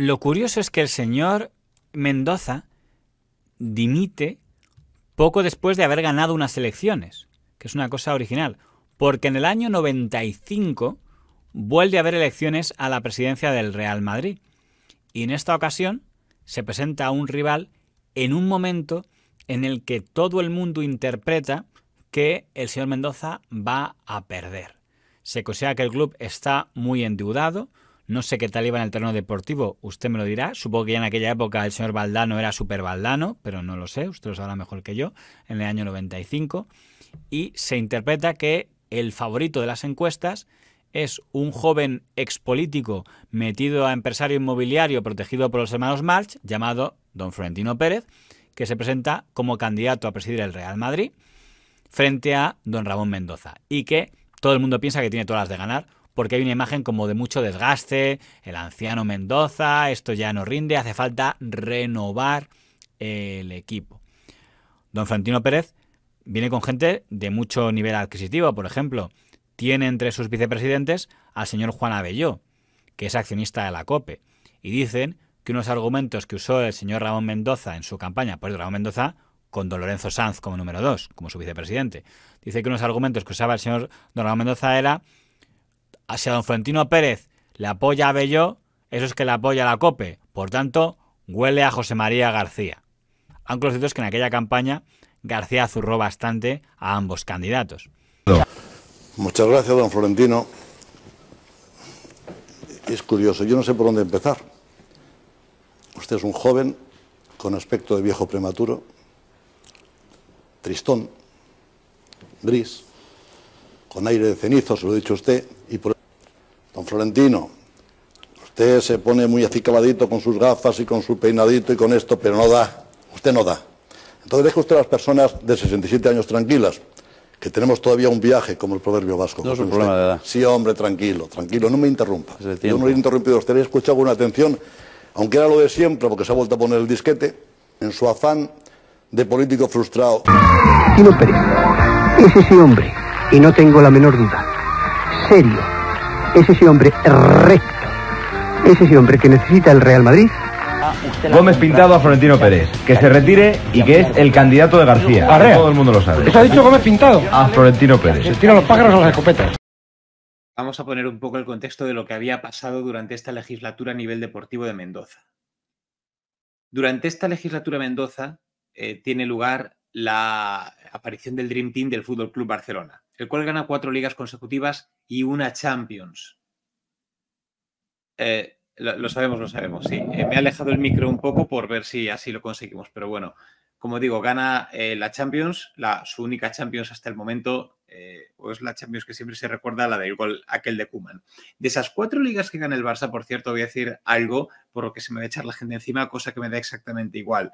Lo curioso es que el señor Mendoza dimite poco después de haber ganado unas elecciones, que es una cosa original, porque en el año 95 vuelve a haber elecciones a la presidencia del Real Madrid. Y en esta ocasión se presenta a un rival en un momento en el que todo el mundo interpreta que el señor Mendoza va a perder. Se considera que el club está muy endeudado, no sé qué tal iba en el terreno deportivo, usted me lo dirá. Supongo que ya en aquella época el señor Valdano era super Valdano, pero no lo sé, usted lo sabrá mejor que yo, en el año 95. Y se interpreta que el favorito de las encuestas es un joven expolítico metido a empresario inmobiliario protegido por los hermanos March, llamado don Florentino Pérez, que se presenta como candidato a presidir el Real Madrid frente a don Ramón Mendoza y que todo el mundo piensa que tiene todas las de ganar porque hay una imagen como de mucho desgaste, el anciano Mendoza, esto ya no rinde, hace falta renovar el equipo. Don Frantino Pérez viene con gente de mucho nivel adquisitivo, por ejemplo, tiene entre sus vicepresidentes al señor Juan Abelló, que es accionista de la COPE, y dicen que unos argumentos que usó el señor Ramón Mendoza en su campaña, pues Ramón Mendoza con don Lorenzo Sanz como número dos, como su vicepresidente, dice que unos argumentos que usaba el señor don Ramón Mendoza era si a don Florentino Pérez le apoya a Belló, eso es que le apoya a la COPE. Por tanto, huele a José María García. Aunque lo que en aquella campaña García zurró bastante a ambos candidatos. Muchas gracias, don Florentino. Es curioso, yo no sé por dónde empezar. Usted es un joven con aspecto de viejo prematuro, tristón, gris, con aire de cenizo, se lo ha dicho usted, Florentino, usted se pone muy acicaladito con sus gafas y con su peinadito y con esto, pero no da, usted no da. Entonces deje usted a las personas de 67 años tranquilas, que tenemos todavía un viaje, como el proverbio vasco. No es un problema de edad. Sí, hombre, tranquilo, tranquilo, no me interrumpa. Yo no le he interrumpido a usted, le he escuchado con atención, aunque era lo de siempre, porque se ha vuelto a poner el disquete, en su afán de político frustrado. no es ese hombre, y no tengo la menor duda, serio, es ese hombre recto, es ese hombre que necesita el Real Madrid ah, Gómez pintado a Florentino Pérez, que se retire y que es el candidato de García. Todo el mundo lo sabe. Eso ha dicho Gómez pintado. A Florentino Pérez. Se tira los pájaros a las escopetas. Vamos a poner un poco el contexto de lo que había pasado durante esta legislatura a nivel deportivo de Mendoza. Durante esta legislatura Mendoza eh, tiene lugar la aparición del Dream Team del Fútbol Club Barcelona, el cual gana cuatro ligas consecutivas y una Champions. Eh, lo, sabemos, lo sabemos, sí. Eh, me ha alejado el micro un poco por ver si así lo conseguimos, pero bueno, como digo, gana eh, la Champions, la, su única Champions hasta el momento, o es la Champions que siempre se recuerda, la del gol aquel de Kuman. De esas cuatro ligas que gana el Barça, por cierto, voy a decir algo por lo que se me va a echar la gente encima, cosa que me da exactamente igual.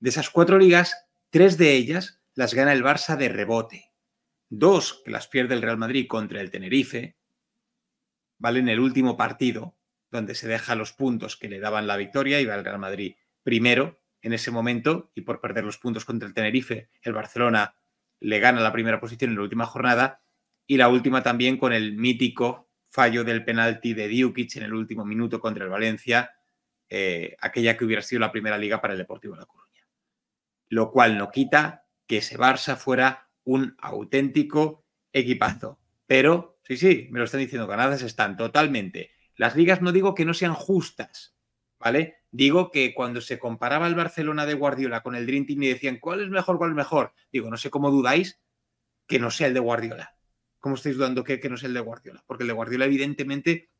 De esas cuatro ligas, Tres de ellas las gana el Barça de rebote. Dos que las pierde el Real Madrid contra el Tenerife, ¿vale? En el último partido, donde se deja los puntos que le daban la victoria y va el Real Madrid primero en ese momento y por perder los puntos contra el Tenerife, el Barcelona le gana la primera posición en la última jornada y la última también con el mítico fallo del penalti de Diukic en el último minuto contra el Valencia, eh, aquella que hubiera sido la primera liga para el Deportivo de La lo cual no quita que ese Barça fuera un auténtico equipazo. Pero, sí, sí, me lo están diciendo, ganadas están totalmente. Las ligas no digo que no sean justas, ¿vale? Digo que cuando se comparaba el Barcelona de Guardiola con el Dream Team y decían, ¿cuál es mejor, cuál es mejor? Digo, no sé cómo dudáis que no sea el de Guardiola. ¿Cómo estáis dudando que, que no sea el de Guardiola? Porque el de Guardiola evidentemente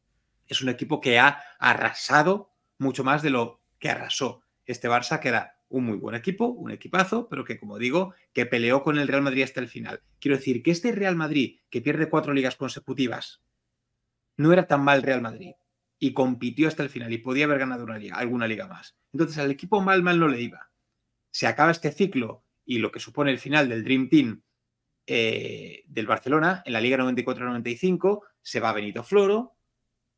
es un equipo que ha arrasado mucho más de lo que arrasó este Barça, que era un muy buen equipo, un equipazo, pero que, como digo, que peleó con el Real Madrid hasta el final. Quiero decir que este Real Madrid, que pierde cuatro ligas consecutivas, no era tan mal Real Madrid y compitió hasta el final y podía haber ganado una liga, alguna liga más. Entonces al equipo mal, mal no le iba. Se acaba este ciclo y lo que supone el final del Dream Team eh, del Barcelona en la Liga 94-95, se va Benito Floro,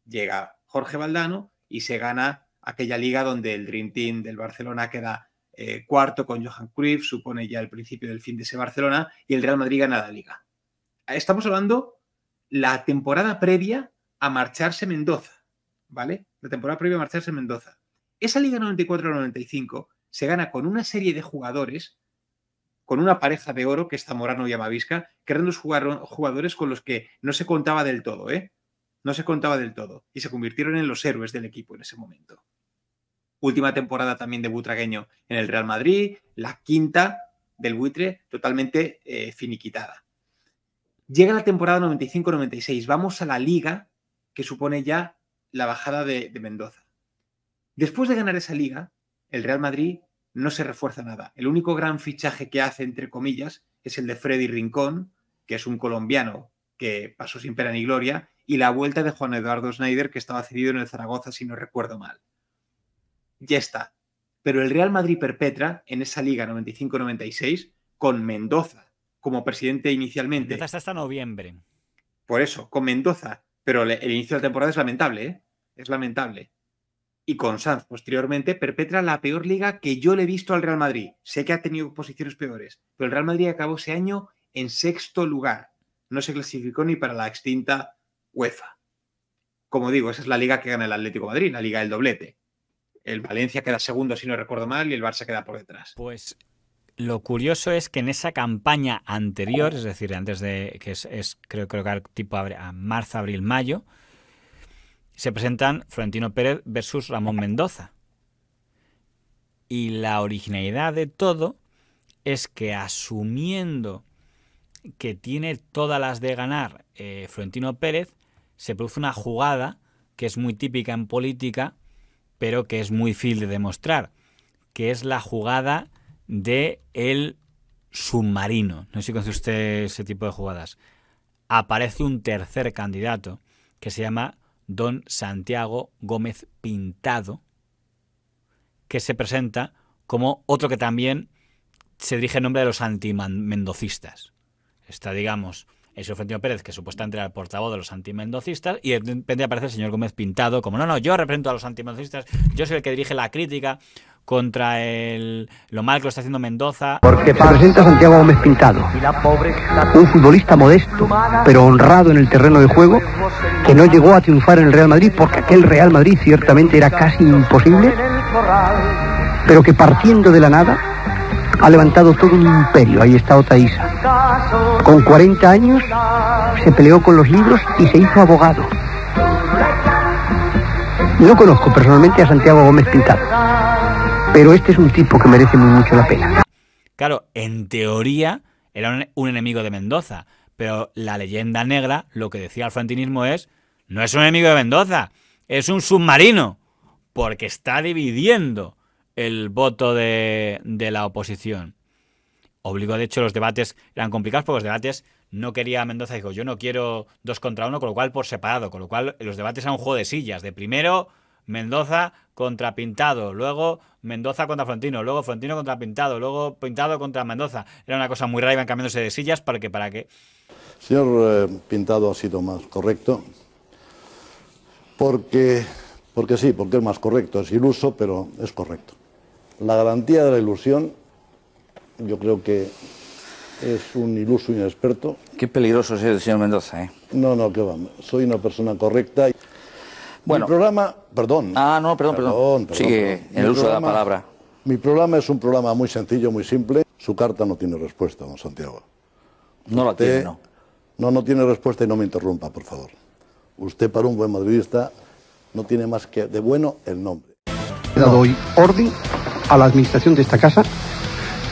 llega Jorge Valdano y se gana aquella liga donde el Dream Team del Barcelona queda eh, cuarto con Johan Cruyff, supone ya el principio del fin de ese Barcelona, y el Real Madrid gana la liga. Estamos hablando la temporada previa a marcharse Mendoza, ¿vale? La temporada previa a marcharse Mendoza. Esa liga 94-95 se gana con una serie de jugadores, con una pareja de oro, que es Zamorano y Amavisca, que eran los jugadores con los que no se contaba del todo, ¿eh? No se contaba del todo, y se convirtieron en los héroes del equipo en ese momento última temporada también de Butragueño en el Real Madrid, la quinta del buitre totalmente eh, finiquitada. Llega la temporada 95-96, vamos a la liga que supone ya la bajada de, Mendoza. Después de ganar esa liga, el Real Madrid no se refuerza nada. El único gran fichaje que hace, entre comillas, es el de Freddy Rincón, que es un colombiano que pasó sin pera ni gloria, y la vuelta de Juan Eduardo Schneider, que estaba cedido en el Zaragoza, si no recuerdo mal ya está. Pero el Real Madrid perpetra en esa liga 95-96 con Mendoza como presidente inicialmente. hasta noviembre. Por eso, con Mendoza. Pero el inicio de la temporada es lamentable, ¿eh? Es lamentable. Y con Sanz, posteriormente, perpetra la peor liga que yo le he visto al Real Madrid. Sé que ha tenido posiciones peores, pero el Real Madrid acabó ese año en sexto lugar. No se clasificó ni para la extinta UEFA. Como digo, esa es la liga que gana el Atlético Madrid, la liga del doblete el Valencia queda segundo, si no recuerdo mal, y el Barça queda por detrás. Pues lo curioso es que en esa campaña anterior, es decir, antes de que es, creo, creo que tipo a marzo, abril, mayo, se presentan Florentino Pérez versus Ramón Mendoza. Y la originalidad de todo es que asumiendo que tiene todas las de ganar eh, Florentino Pérez, se produce una jugada que es muy típica en política, pero que es muy fiel de demostrar, que es la jugada de el submarino. No sé si conoce usted ese tipo de jugadas. Aparece un tercer candidato que se llama don Santiago Gómez Pintado, que se presenta como otro que también se dirige en nombre de los antimendocistas. Está, digamos, ese ofendido Pérez, que supuestamente era el portavoz de los antimendocistas, y de repente aparece el señor Gómez Pintado, como no, no, yo represento a los antimendocistas, yo soy el que dirige la crítica contra el, lo mal que lo está haciendo Mendoza. Porque presenta Santiago Gómez Pintado, un futbolista modesto, pero honrado en el terreno de juego, que no llegó a triunfar en el Real Madrid, porque aquel Real Madrid ciertamente era casi imposible, pero que partiendo de la nada ha levantado todo un imperio. Ahí está Otaísa con 40 años se peleó con los libros y se hizo abogado. No conozco personalmente a Santiago Gómez Pintado, pero este es un tipo que merece muy mucho la pena. Claro, en teoría era un enemigo de Mendoza, pero la leyenda negra lo que decía el fantinismo es, no es un enemigo de Mendoza, es un submarino, porque está dividiendo el voto de la oposición obligó, de hecho, los debates eran complicados porque los debates no quería Mendoza, dijo, yo no quiero dos contra uno, con lo cual por separado, con lo cual los debates eran un juego de sillas, de primero Mendoza contra Pintado, luego Mendoza contra Frontino, luego Frontino contra Pintado, luego Pintado contra Mendoza. Era una cosa muy rara, iban cambiándose de sillas, ¿para qué? ¿Para qué? Señor eh, Pintado ha sido más correcto, porque, porque sí, porque es más correcto, es iluso, pero es correcto. La garantía de la ilusión yo creo que es un iluso inexperto. Qué peligroso es el señor Mendoza, ¿eh? No, no, que vamos. Soy una persona correcta. Bueno. Mi programa, perdón. Ah, no, perdón, perdón. Sigue en el uso de la palabra. Mi programa es un programa muy sencillo, muy simple. Su carta no tiene respuesta, don Santiago. No la tiene, no. No, no tiene respuesta y no me interrumpa, por favor. Usted, para un buen madridista, no tiene más que de bueno el nombre. He dado orden a la administración de esta casa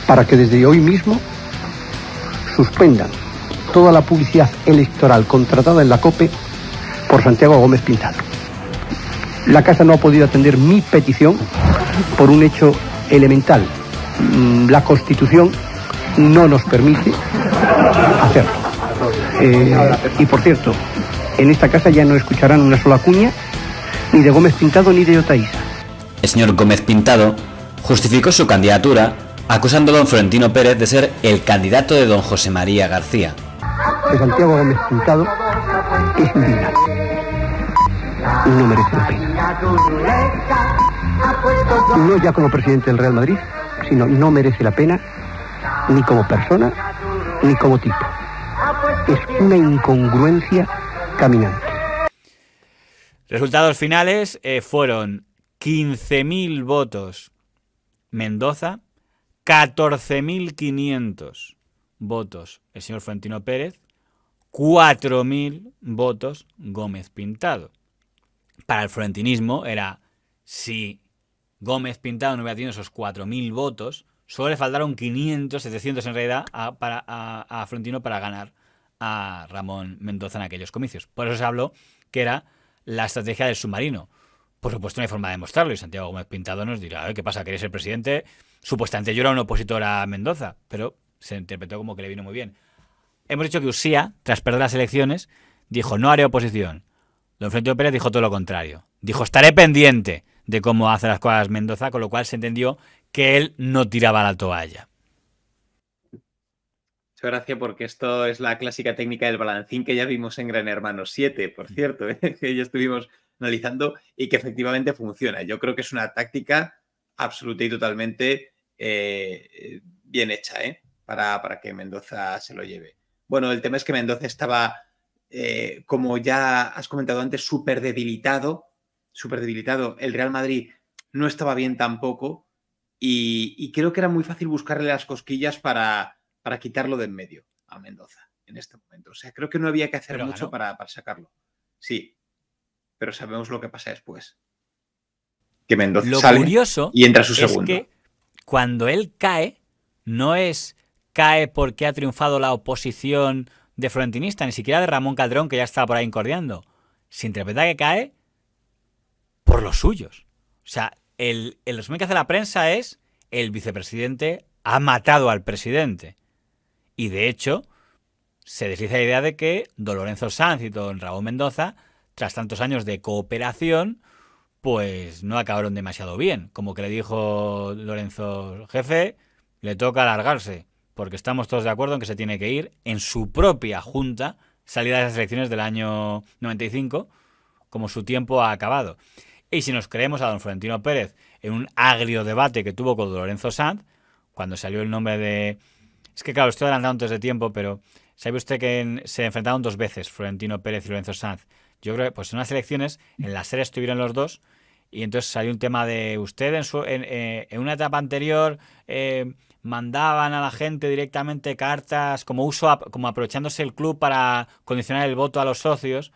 para que desde hoy mismo suspendan toda la publicidad electoral contratada en la COPE por Santiago Gómez Pintado. La Casa no ha podido atender mi petición por un hecho elemental. Mm, la Constitución no nos permite hacerlo. Eh, y por cierto, en esta casa ya no escucharán una sola cuña, ni de Gómez Pintado ni de Otaísa. El señor Gómez Pintado justificó su candidatura acusando a don Florentino Pérez de ser el candidato de don José María García. Santiago Gómez Pintado es no merece la pena. No ya como presidente del Real Madrid, sino no merece la pena ni como persona ni como tipo. Es una incongruencia caminante. Resultados finales eh, fueron 15.000 votos Mendoza, 14.500 votos el señor Florentino Pérez, 4.000 votos Gómez Pintado. Para el florentinismo era, si Gómez Pintado no hubiera tenido esos 4.000 votos, solo le faltaron 500, 700 en realidad a, para, a Florentino para ganar a Ramón Mendoza en aquellos comicios. Por eso se habló que era la estrategia del submarino. Por supuesto, no hay forma de demostrarlo. Y Santiago Gómez Pintado nos dirá, ver, ¿qué pasa? ¿Queréis ser presidente? Supuestamente yo era un opositor a Mendoza, pero se interpretó como que le vino muy bien. Hemos dicho que Usía, tras perder las elecciones, dijo, no haré oposición. Don Frente Pérez dijo todo lo contrario. Dijo, estaré pendiente de cómo hace las cosas Mendoza, con lo cual se entendió que él no tiraba la toalla. Muchas gracias porque esto es la clásica técnica del balancín que ya vimos en Gran Hermano 7, por cierto, ¿eh? que ya estuvimos analizando y que efectivamente funciona. Yo creo que es una táctica absoluta y totalmente eh, eh, bien hecha ¿eh? para, que Mendoza se lo lleve. Bueno, el tema es que Mendoza estaba, como ya has comentado antes, súper debilitado, súper debilitado. El Real Madrid no estaba bien tampoco y, creo que era muy fácil buscarle las cosquillas para, para quitarlo de en medio a Mendoza en este momento. O sea, creo que no había que hacer mucho para, para sacarlo. Sí, pero sabemos lo que pasa después. Que Mendoza sale y entra su segundo. Es que cuando él cae, no es cae porque ha triunfado la oposición de Frontinista, ni siquiera de Ramón Calderón, que ya estaba por ahí incordiando. Se interpreta que cae por los suyos. O sea, el, el resumen que hace la prensa es el vicepresidente ha matado al presidente. Y de hecho, se desliza la idea de que Don Lorenzo Sanz y Don Raúl Mendoza tras tantos años de cooperación, pues no acabaron demasiado bien. Como que le dijo Lorenzo, jefe, le toca alargarse, porque estamos todos de acuerdo en que se tiene que ir en su propia junta, salida de las elecciones del año 95, como su tiempo ha acabado. Y si nos creemos a don Florentino Pérez en un agrio debate que tuvo con Lorenzo Sanz, cuando salió el nombre de... Es que claro, estoy adelantado antes de tiempo, pero ¿sabe usted que se enfrentaron dos veces Florentino Pérez y Lorenzo Sanz? Yo creo que pues en unas elecciones, en las series estuvieron los dos, y entonces salió un tema de usted en, eh, una etapa anterior eh, mandaban a la gente directamente cartas como uso, como aprovechándose el club para condicionar el voto a los socios.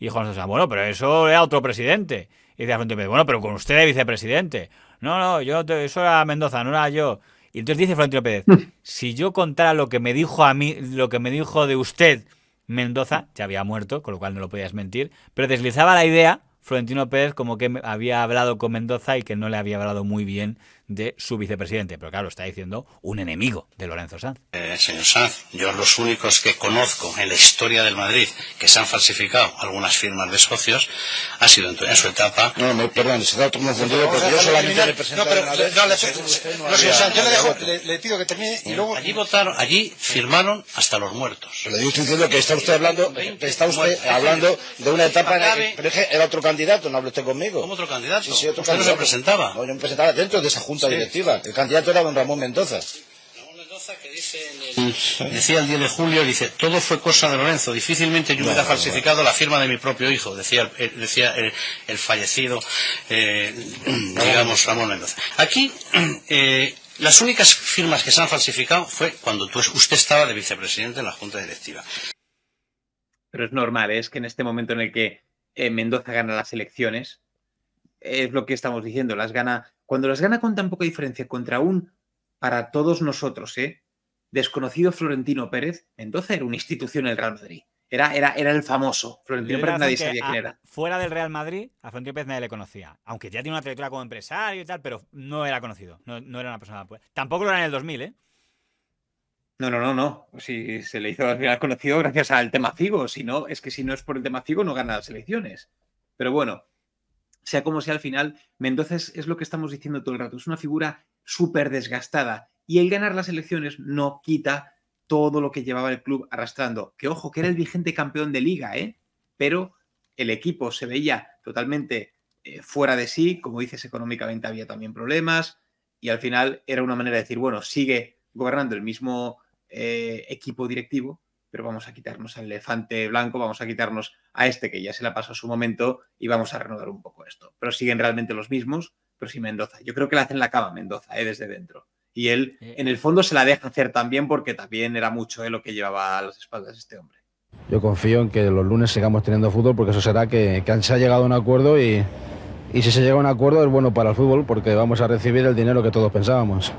Y Juan ah, bueno, pero eso era otro presidente. Y dice bueno, pero con usted de vicepresidente. No, no, yo eso era Mendoza, no era yo. Y entonces dice Florentino Pérez, si yo contara lo que me dijo a mí, lo que me dijo de usted Mendoza ya había muerto, con lo cual no lo podías mentir, pero deslizaba la idea Florentino Pérez como que había hablado con Mendoza y que no le había hablado muy bien de su vicepresidente. Pero claro, está diciendo un enemigo de Lorenzo Sanz. Eh, señor Sanz, yo los únicos que conozco en la historia del Madrid que se han falsificado algunas firmas de socios ha sido en, su etapa. No, no, perdón, se da un confundido porque yo solamente le presento No, pero le, pues, yo le, dejo, le, pido que termine y luego. Allí votaron, allí firmaron hasta los muertos. Pero yo estoy diciendo que está usted hablando, que está usted hablando de una etapa pero es que era otro candidato, no hable usted conmigo. ¿Cómo otro candidato? Sí, sí, otro usted candidato. no se presentaba. yo me presentaba dentro de esa junta directiva. El candidato era don Ramón Mendoza. que Decía el 10 de julio, dice, todo fue cosa de Lorenzo, difícilmente yo hubiera falsificado la firma de mi propio hijo, decía, eh, decía el, fallecido, eh, digamos, Ramón Mendoza. Aquí, eh, las únicas firmas que se han falsificado fue cuando usted estaba de vicepresidente en la Junta Directiva. Pero es normal, es que en este momento en el que Mendoza gana las elecciones, es lo que estamos diciendo, las gana cuando las gana con tan poca diferencia contra un, para todos nosotros, ¿eh? desconocido Florentino Pérez, entonces era una institución el Real Madrid. Era, era, era el famoso. Florentino Pérez nadie sabía quién era. Fuera del Real Madrid, a Florentino Pérez nadie le conocía. Aunque ya tiene una trayectoria como empresario y tal, pero no era conocido. No, era una persona. Pues, tampoco lo era en el 2000, ¿eh? No, no, no, no. Si se le hizo al final conocido gracias al tema Figo. Si no, es que si no es por el tema cigo no gana las elecciones. Pero bueno, sea como sea al final, Mendoza es, lo que estamos diciendo todo el rato, es una figura súper desgastada y el ganar las elecciones no quita todo lo que llevaba el club arrastrando. Que ojo, que era el vigente campeón de liga, ¿eh? pero el equipo se veía totalmente eh, fuera de sí, como dices, económicamente había también problemas y al final era una manera de decir, bueno, sigue gobernando el mismo eh, equipo directivo, pero vamos a quitarnos al elefante blanco, vamos a quitarnos a este que ya se la pasó su momento y vamos a renovar un poco esto. Pero siguen realmente los mismos, pero sin Mendoza. Yo creo que le hacen la cama a Mendoza, eh, desde dentro. Y él, eh, en el eh. fondo, se la deja hacer también porque también era mucho lo que llevaba a las espaldas este hombre. Yo confío en que los lunes sigamos teniendo fútbol porque eso será que, se ha llegado a un acuerdo y, y si se llega a un acuerdo es bueno para el fútbol porque vamos a recibir el dinero que todos pensábamos.